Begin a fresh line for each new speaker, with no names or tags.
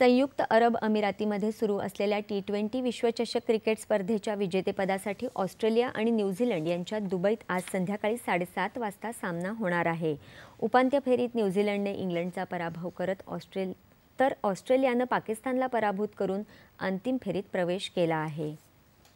संयुक्त अरब अमिरातीमध्ये सुरू असलेल्या टी ट्वेंटी विश्वचषक क्रिकेट स्पर्धेच्या विजेतेपदासाठी ऑस्ट्रेलिया आणि न्यूझीलंड यांच्यात दुबईत आज संध्याकाळी साडेसात वाजता सामना होणार आहे उपांत्य फेरीत न्यूझीलंडने इंग्लंडचा पराभव करत ऑस्ट्रेल तर ऑस्ट्रेलियानं पाकिस्तानला पराभूत करून अंतिम फेरीत प्रवेश केला आहे